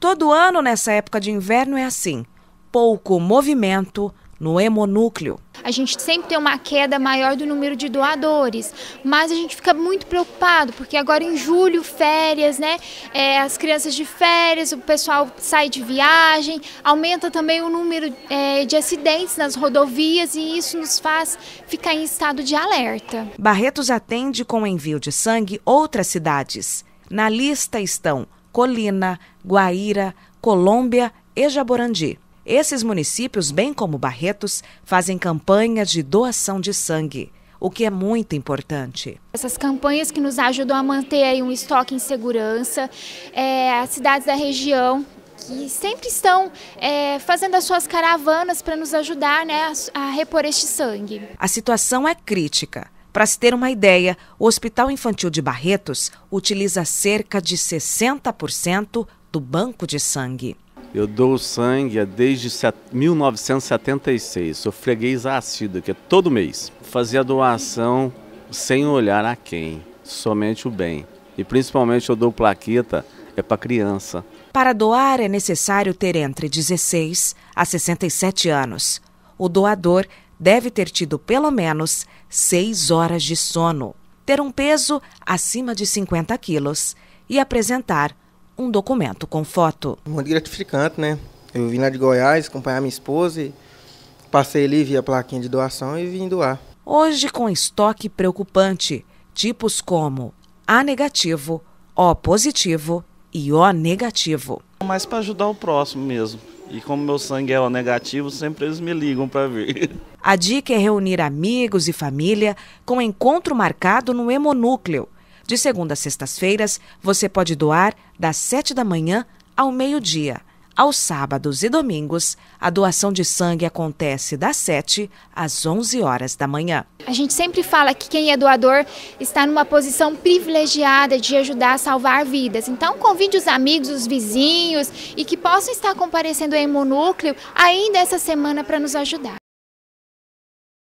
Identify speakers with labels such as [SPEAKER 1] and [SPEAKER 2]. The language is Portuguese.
[SPEAKER 1] Todo ano, nessa época de inverno, é assim: pouco movimento no hemonúcleo.
[SPEAKER 2] A gente sempre tem uma queda maior do número de doadores, mas a gente fica muito preocupado, porque agora em julho, férias, né? É, as crianças de férias, o pessoal sai de viagem, aumenta também o número é, de acidentes nas rodovias e isso nos faz ficar em estado de alerta.
[SPEAKER 1] Barretos atende com envio de sangue outras cidades. Na lista estão Colina, Guaíra, Colômbia e Jaborandi. Esses municípios, bem como Barretos, fazem campanhas de doação de sangue o que é muito importante.
[SPEAKER 2] Essas campanhas que nos ajudam a manter um estoque em segurança, é, as cidades da região que sempre estão é, fazendo as suas caravanas para nos ajudar né, a, a repor este sangue.
[SPEAKER 1] A situação é crítica. Para se ter uma ideia, o Hospital Infantil de Barretos utiliza cerca de 60% do banco de sangue. Eu dou sangue desde 1976, sou freguês ácido, que é todo mês. Fazia doação sem olhar a quem, somente o bem. E principalmente eu dou plaqueta, é para criança. Para doar é necessário ter entre 16 a 67 anos. O doador deve ter tido pelo menos 6 horas de sono, ter um peso acima de 50 quilos e apresentar um documento com foto. Muito gratificante, né? Eu vim lá de Goiás acompanhar minha esposa e passei ali, vi a plaquinha de doação e vim doar. Hoje, com estoque preocupante, tipos como A negativo, O positivo e O negativo. Mais para ajudar o próximo mesmo. E como meu sangue é O negativo, sempre eles me ligam para vir. A dica é reunir amigos e família com encontro marcado no Hemonúcleo. De segunda a sextas-feiras, você pode doar das 7 da manhã ao meio-dia. Aos sábados e domingos, a doação de sangue acontece das 7 às 11 horas da manhã.
[SPEAKER 2] A gente sempre fala que quem é doador está numa posição privilegiada de ajudar a salvar vidas. Então, convide os amigos, os vizinhos e que possam estar comparecendo em monúcleo ainda essa semana para nos ajudar.